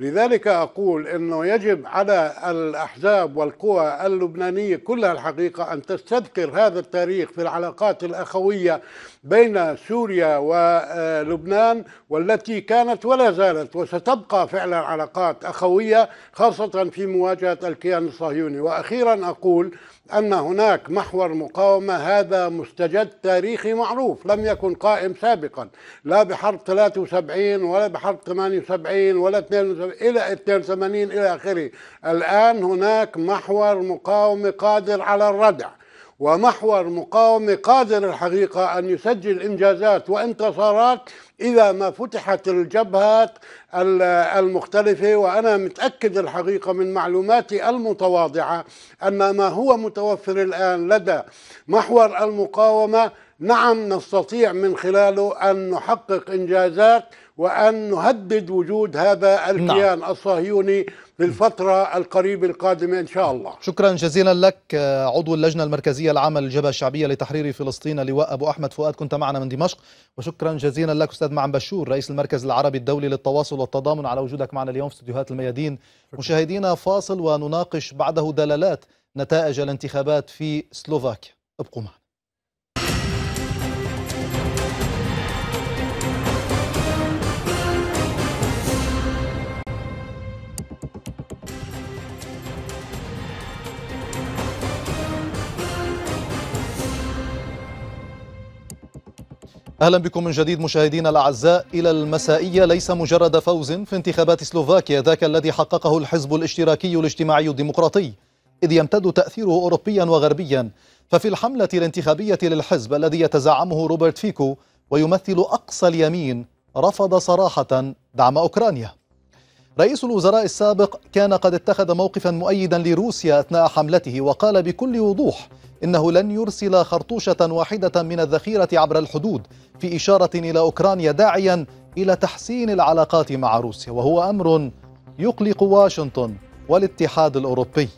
لذلك أقول أنه يجب على الأحزاب والقوى اللبنانية كلها الحقيقة أن تستذكر هذا التاريخ في العلاقات الأخوية بين سوريا ولبنان آه، والتي كانت ولا زالت وستبقى فعلا علاقات أخوية خاصة في مواجهة الكيان الصهيوني وأخيرا أقول أن هناك محور مقاومة هذا مستجد تاريخي معروف لم يكن قائم سابقا لا بحرب 73 ولا بحرب 78 ولا 72 إلى 82 إلى آخره الآن هناك محور مقاومة قادر على الردع ومحور مقاومة قادر الحقيقة أن يسجل إنجازات وانتصارات إذا ما فتحت الجبهات المختلفة وأنا متأكد الحقيقة من معلوماتي المتواضعة أن ما هو متوفر الآن لدى محور المقاومة نعم نستطيع من خلاله أن نحقق إنجازات وأن نهدد وجود هذا الكيان نعم. الصهيوني في الفترة القريبة القادمة إن شاء الله شكرا جزيلا لك عضو اللجنة المركزية العامة للجبهة الشعبية لتحرير فلسطين لواء أبو أحمد فؤاد كنت معنا من دمشق وشكرا جزيلا لك أستاذ معن بشور رئيس المركز العربي الدولي للتواصل والتضامن على وجودك معنا اليوم في استديوهات الميادين مشاهدينا فاصل ونناقش بعده دلالات نتائج الانتخابات في سلوفاكيا ابقوا معنا اهلا بكم من جديد مشاهدينا الاعزاء الى المسائيه ليس مجرد فوز في انتخابات سلوفاكيا ذاك الذي حققه الحزب الاشتراكي الاجتماعي الديمقراطي اذ يمتد تاثيره اوروبيا وغربيا ففي الحمله الانتخابيه للحزب الذي يتزعمه روبرت فيكو ويمثل اقصى اليمين رفض صراحه دعم اوكرانيا رئيس الوزراء السابق كان قد اتخذ موقفا مؤيدا لروسيا اثناء حملته وقال بكل وضوح إنه لن يرسل خرطوشة واحدة من الذخيرة عبر الحدود في إشارة إلى أوكرانيا داعيا إلى تحسين العلاقات مع روسيا وهو أمر يقلق واشنطن والاتحاد الأوروبي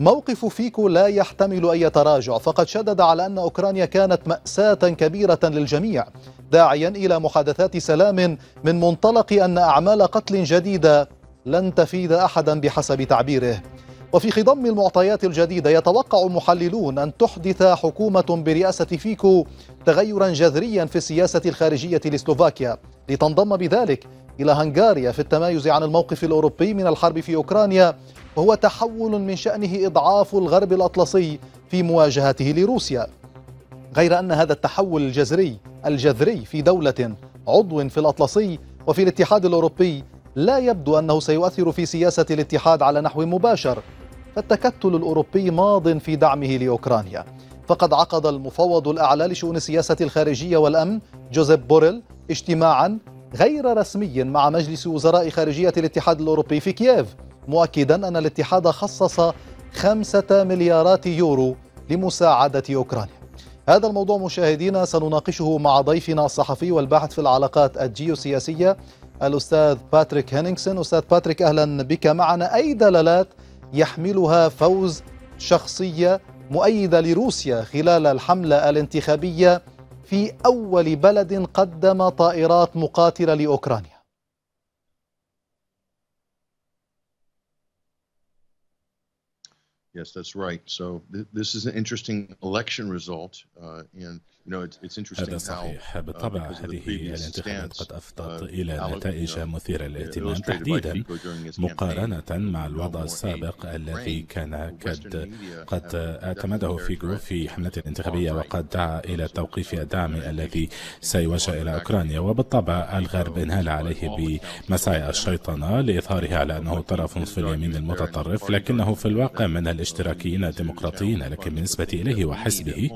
موقف فيكو لا يحتمل أي تراجع فقد شدد على أن أوكرانيا كانت مأساة كبيرة للجميع داعيا إلى محادثات سلام من منطلق أن أعمال قتل جديدة لن تفيد أحدا بحسب تعبيره وفي خضم المعطيات الجديدة يتوقع المحللون أن تحدث حكومة برئاسة فيكو تغيرا جذريا في السياسة الخارجية لسلوفاكيا لتنضم بذلك إلى هنغاريا في التمايز عن الموقف الأوروبي من الحرب في أوكرانيا وهو تحول من شأنه إضعاف الغرب الأطلسي في مواجهته لروسيا غير أن هذا التحول الجذري الجذري في دولة عضو في الأطلسي وفي الاتحاد الأوروبي لا يبدو أنه سيؤثر في سياسة الاتحاد على نحو مباشر فالتكتل الأوروبي ماض في دعمه لأوكرانيا فقد عقد المفوض الأعلى لشؤون السياسة الخارجية والأمن جوزيف بوريل اجتماعا غير رسمي مع مجلس وزراء خارجية الاتحاد الأوروبي في كييف مؤكدا أن الاتحاد خصص خمسة مليارات يورو لمساعدة أوكرانيا هذا الموضوع مشاهدينا سنناقشه مع ضيفنا الصحفي والباحث في العلاقات الجيوسياسية الأستاذ باتريك هينينغسون أستاذ باتريك أهلا بك معنا أي دلالات يحملها فوز شخصية مؤيدة لروسيا خلال الحملة الانتخابية في أول بلد قدم طائرات مقاتلة لأوكرانيا Yes, that's right. So th this is an interesting election result uh, in هذا صحيح uh, بالطبع هذه الانتخابات قد أفضت إلى نتائج مثيرة uh, للاهتمام تحديدا مقارنة مع الوضع السابق الذي كان قد قد اعتمده فيغرو في حملته الانتخابية وقد دعا إلى توقيف الدعم الذي سيوجه إلى أوكرانيا وبالطبع الغرب uh, انهال عليه بمساعي الشيطنة لإظهاره على أنه طرف في اليمين المتطرف لكنه في الواقع من الاشتراكيين الديمقراطيين لكن بالنسبة إليه وحزبه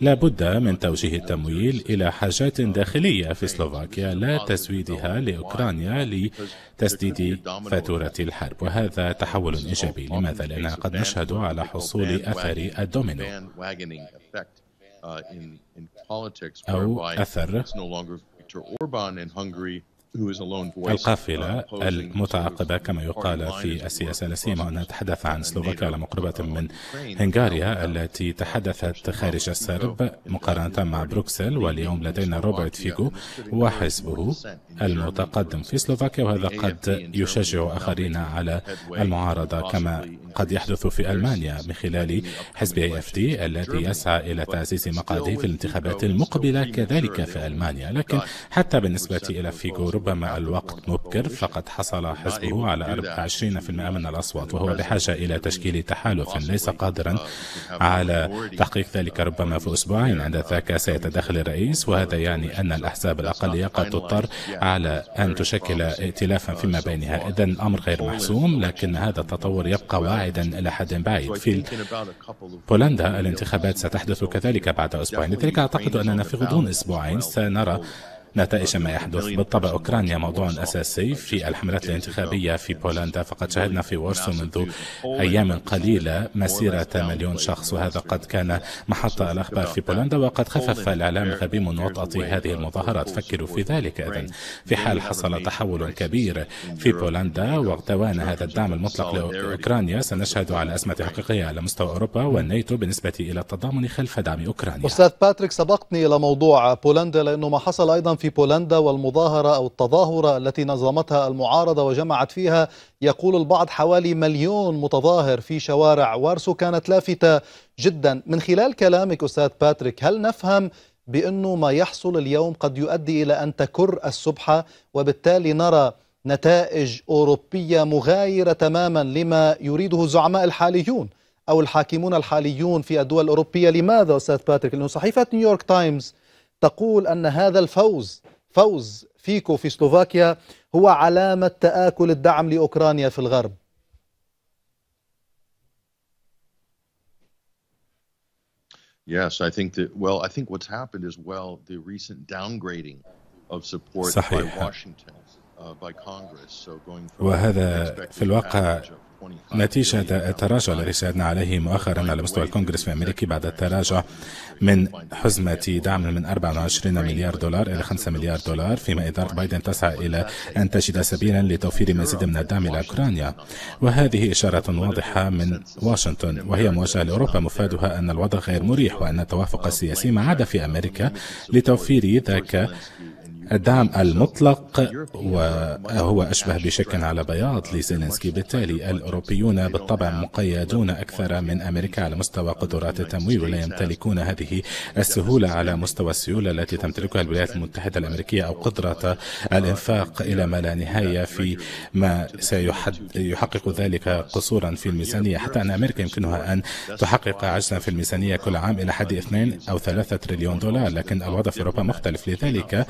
لا بد من توجيه التمويل إلى حاجات داخلية في سلوفاكيا لا تسويدها لأوكرانيا لتسديد فاتورة الحرب وهذا تحول إيجابي لماذا؟ لأننا قد نشهد على حصول أثر الدومينو uh, أو أثر القافلة المتعاقبة كما يقال في السياسة لا سيما نتحدث عن سلوفاكيا على مقربة من هنغاريا التي تحدثت خارج السرب مقارنة مع بروكسل واليوم لدينا روبرت فيغو وحزبه المتقدم في سلوفاكيا وهذا قد يشجع آخرين على المعارضة كما قد يحدث في ألمانيا من خلال حزب اي اف دي الذي يسعى إلى تعزيز مقعده في الانتخابات المقبلة كذلك في ألمانيا لكن حتى بالنسبة إلى فيغو ربما الوقت مبكر فقد حصل حزبه على 24% من الأصوات وهو بحاجة إلى تشكيل تحالف ليس قادرا على تحقيق ذلك ربما في أسبوعين عند ذاك سيتدخل الرئيس وهذا يعني أن الأحزاب الأقلية قد تضطر على أن تشكل ائتلافا فيما بينها إذا الأمر غير محسوم لكن هذا التطور يبقى واعدا إلى حد بعيد في بولندا الانتخابات ستحدث كذلك بعد أسبوعين لذلك أعتقد أننا في غضون أسبوعين سنرى نتائج ما يحدث بالطبع أوكرانيا موضوع أساسي في الحملات الانتخابية في بولندا فقد شهدنا في وارسو منذ أيام قليلة مسيرة مليون شخص وهذا قد كان محطة الأخبار في بولندا وقد خفف الإعلام الغبي من وطأة هذه المظاهرات فكروا في ذلك إذن في حال حصل تحول كبير في بولندا واغتوان هذا الدعم المطلق لأوكرانيا سنشهد على أزمة حقيقية على مستوى أوروبا والنيتو بالنسبة إلى التضامن خلف دعم أوكرانيا أستاذ باتريك سبقتني إلى موضوع بولندا لأنه ما حصل أيضا في بولندا والمظاهرة أو التظاهرة التي نظمتها المعارضة وجمعت فيها يقول البعض حوالي مليون متظاهر في شوارع وارسو كانت لافتة جدا من خلال كلامك أستاذ باتريك هل نفهم بأنه ما يحصل اليوم قد يؤدي إلى أن تكر السبحة وبالتالي نرى نتائج أوروبية مغايرة تماما لما يريده زعماء الحاليون أو الحاكمون الحاليون في الدول الأوروبية لماذا أستاذ باتريك؟ لأنه صحيفة نيويورك تايمز تقول أن هذا الفوز فوز فيكو في سلوفاكيا هو علامة تآكل الدعم لأوكرانيا في الغرب Yes, I think that, well, I think what's happened is, well, the recent downgrading of support صحيح. by Washington, uh, by Congress, so going from وهذا في of نتيجة التراجع الذي شاهدنا عليه مؤخرا على مستوى الكونغرس في أمريكا بعد التراجع من حزمة دعم من 24 مليار دولار إلى 5 مليار دولار فيما إدارة بايدن تسعى إلى أن تجد سبيلا لتوفير مزيد من الدعم إلى أوكرانيا وهذه إشارة واضحة من واشنطن وهي مواجهة لأوروبا مفادها أن الوضع غير مريح وأن التوافق السياسي ما عاد في أمريكا لتوفير ذاك الدعم المطلق وهو أشبه بشك على بياض لزيلينسكي بالتالي الأوروبيون بالطبع مقيدون أكثر من أمريكا على مستوى قدرات التمويل ولا يمتلكون هذه السهولة على مستوى السيولة التي تمتلكها الولايات المتحدة الأمريكية أو قدرة الإنفاق إلى ما لا نهاية في ما سيحقق ذلك قصورا في الميزانية حتى أن أمريكا يمكنها أن تحقق عجزا في الميزانية كل عام إلى حد 2 أو 3 تريليون دولار لكن الوضع في أوروبا مختلف لذلك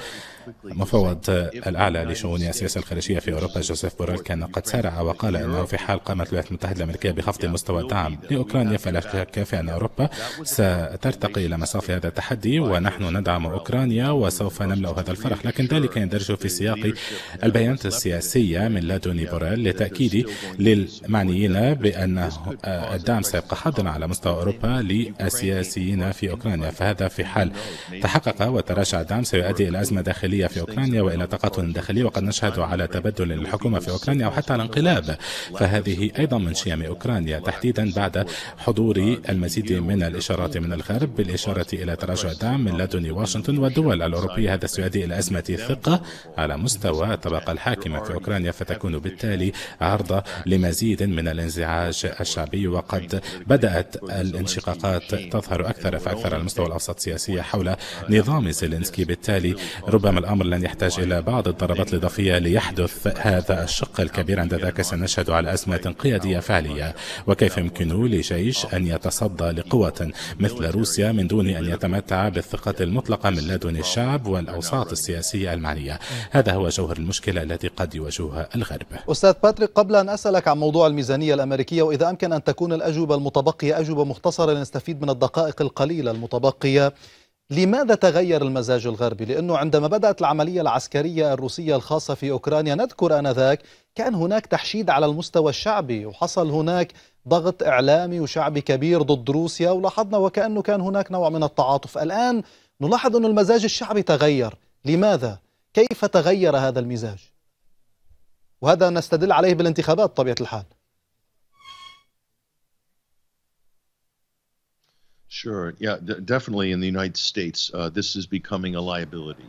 مفوض الأعلى لشؤون السياسة الخارجية في أوروبا جوزيف بوريل كان قد سارع وقال أنه في حال قامت الولايات المتحدة الأمريكية بخفض مستوى الدعم لأوكرانيا فلا شك في أن أوروبا سترتقي إلى مصاف هذا التحدي ونحن ندعم أوكرانيا وسوف نملأ هذا الفرح لكن ذلك يندرج في سياق البيانات السياسية من لادوني بوريل لتأكيد للمعنيين بأن الدعم سيبقى حاضرا على مستوى أوروبا للسياسيين في أوكرانيا فهذا في حال تحقق وتراجع الدعم سيؤدي إلى أزمة داخلية الداخلية في أوكرانيا وإلى تقاطع داخلي وقد نشهد على تبدل الحكومة في أوكرانيا وحتى على انقلاب فهذه أيضا من شيم أوكرانيا تحديدا بعد حضور المزيد من الإشارات من الغرب بالإشارة إلى تراجع الدعم من لدن واشنطن والدول الأوروبية هذا سيؤدي إلى أزمة ثقة على مستوى الطبقة الحاكمة في أوكرانيا فتكون بالتالي عرضة لمزيد من الانزعاج الشعبي وقد بدأت الانشقاقات تظهر أكثر فأكثر على المستوى الأوسط السياسي حول نظام زيلينسكي بالتالي ربما الأمر لن يحتاج إلى بعض الضربات الإضافية ليحدث هذا الشق الكبير عند ذاك سنشهد على أزمة قيادية فعلية وكيف يمكن لجيش أن يتصدى لقوة مثل روسيا من دون أن يتمتع بالثقة المطلقة من لدن الشعب والأوساط السياسية المعنية هذا هو جوهر المشكلة التي قد يواجهها الغرب أستاذ باتريك قبل أن أسألك عن موضوع الميزانية الأمريكية وإذا أمكن أن تكون الأجوبة المتبقية أجوبة مختصرة لنستفيد من الدقائق القليلة المتبقية لماذا تغير المزاج الغربي؟ لأنه عندما بدأت العملية العسكرية الروسية الخاصة في أوكرانيا نذكر آنذاك كان هناك تحشيد على المستوى الشعبي وحصل هناك ضغط إعلامي وشعبي كبير ضد روسيا ولاحظنا وكأنه كان هناك نوع من التعاطف الآن نلاحظ أن المزاج الشعبي تغير لماذا؟ كيف تغير هذا المزاج؟ وهذا نستدل عليه بالانتخابات بطبيعة الحال Sure. Yeah, d- definitely in the United States, uh, this is becoming a liability.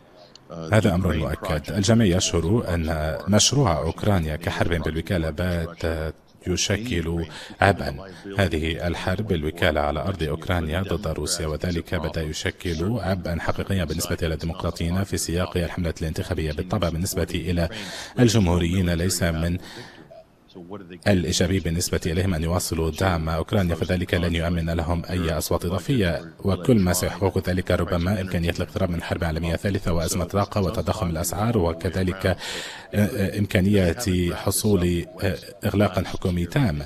Uh, هذا أمر مؤكد الجميع يشعر أن مشروع أوكرانيا كحرب بالوكالة بات يشكل عبئا هذه الحرب بالوكالة على أرض أوكرانيا ضد روسيا وذلك بدأ يشكل عبئا حقيقيا بالنسبة إلى الديمقراطيين في سياق الحملة الانتخابية بالطبع بالنسبة إلى الجمهوريين ليس من الإيجابي بالنسبة إليهم أن يواصلوا دعم أوكرانيا فذلك لن يؤمن لهم أي أصوات إضافية وكل ما سيحقق ذلك ربما إمكانية الاقتراب من حرب عالمية ثالثة وأزمة طاقة وتضخم الأسعار وكذلك إمكانية حصول إغلاق حكومي تام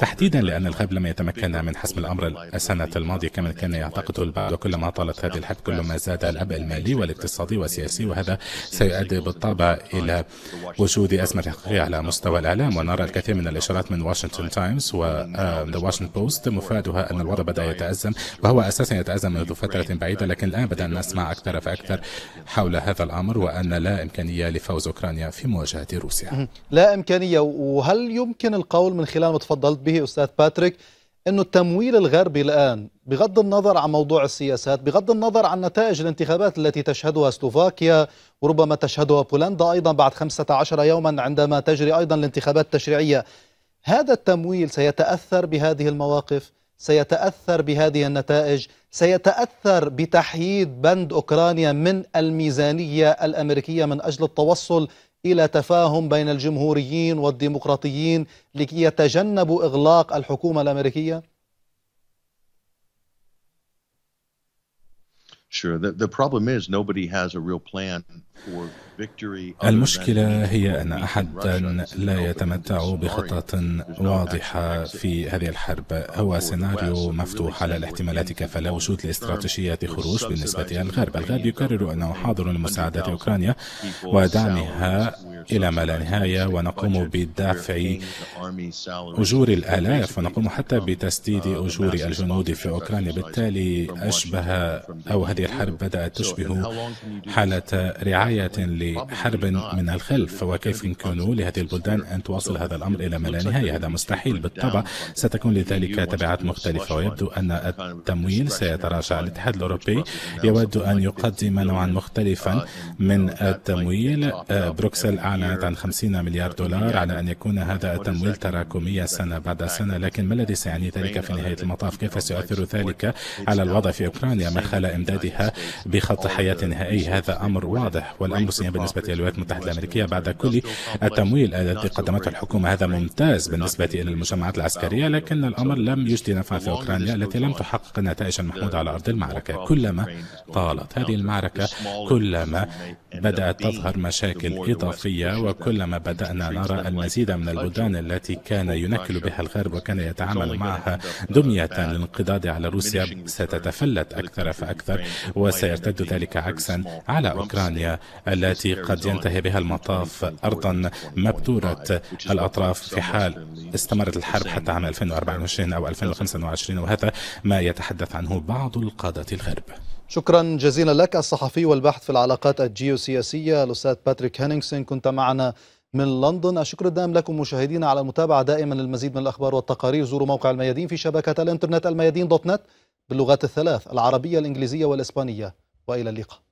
تحديدا لأن الغرب لم يتمكن من حسم الأمر السنة الماضية كما كان يعتقد البعض كلما طالت هذه الحرب كلما زاد العبء المالي والاقتصادي والسياسي وهذا سيؤدي بالطبع إلى وجود أزمة حقيقية على مستوى الإعلام ونرى الكثير من الإشارات من واشنطن تايمز وذا واشنطن بوست مفادها أن الوضع بدأ يتأزم وهو أساسا يتأزم منذ فترة بعيدة لكن الآن بدأنا نسمع أكثر فأكثر حول هذا الأمر وأن لا إمكانية لفوز أوكرانيا في مواجهة روسيا لا إمكانية وهل يمكن القول من خلال ما تفضلت تفضلت به أستاذ باتريك أنه التمويل الغربي الآن بغض النظر عن موضوع السياسات بغض النظر عن نتائج الانتخابات التي تشهدها سلوفاكيا وربما تشهدها بولندا أيضا بعد 15 يوما عندما تجري أيضا الانتخابات التشريعية هذا التمويل سيتأثر بهذه المواقف سيتأثر بهذه النتائج سيتأثر بتحييد بند أوكرانيا من الميزانية الأمريكية من أجل التوصل إلى تفاهم بين الجمهوريين والديمقراطيين لكي يتجنبوا إغلاق الحكومة الأمريكية؟ Sure. The, the problem is nobody has a real plan المشكلة هي أن أحدا لا يتمتع بخطة واضحة في هذه الحرب هو سيناريو مفتوح على الاحتمالات كفلا وجود لاستراتيجية خروج بالنسبة للغرب الغرب يكرر أنه حاضر لمساعدة أوكرانيا ودعمها إلى ما لا نهاية ونقوم بدفع أجور الآلاف ونقوم حتى بتسديد uh, أجور الجنود في أوكرانيا بالتالي أشبه أو هذه الحرب بدأت تشبه حالة رعاية دعاية لحرب من الخلف وكيف يمكن لهذه البلدان أن تواصل هذا الأمر إلى ما لا نهاية هذا مستحيل بالطبع ستكون لذلك تبعات مختلفة ويبدو أن التمويل سيتراجع الاتحاد الأوروبي يود أن يقدم نوعا مختلفا من التمويل آه، بروكسل أعلنت عن 50 مليار دولار على أن يكون هذا التمويل تراكميا سنة بعد سنة لكن ما الذي سيعني ذلك في نهاية المطاف كيف سيؤثر ذلك على الوضع في أوكرانيا من خلال إمدادها بخط حياة نهائي هذا أمر واضح والأمر سيئا بالنسبة للولايات المتحدة الأمريكية بعد كل التمويل الذي قدمته الحكومة هذا ممتاز بالنسبة إلى المجمعات العسكرية لكن الأمر لم يجدي نفع في أوكرانيا التي لم تحقق النتائج المحمودة على أرض المعركة كلما طالت هذه المعركة كلما بدأت تظهر مشاكل إضافية وكلما بدأنا نرى المزيد من البلدان التي كان ينكل بها الغرب وكان يتعامل معها دمية للانقضاض على روسيا ستتفلت أكثر فأكثر وسيرتد ذلك عكسا على أوكرانيا التي قد ينتهي بها المطاف أرضا مبتورة الأطراف في حال استمرت الحرب حتى عام 2024 أو 2025 وهذا ما يتحدث عنه بعض القادة الغرب شكرا جزيلا لك الصحفي والباحث في العلاقات الجيوسياسية الأستاذ باتريك هينينغسون كنت معنا من لندن الشكر الدائم لكم مشاهدينا على المتابعة دائما للمزيد من الأخبار والتقارير زوروا موقع الميادين في شبكة الإنترنت الميادين دوت نت باللغات الثلاث العربية الإنجليزية والإسبانية وإلى اللقاء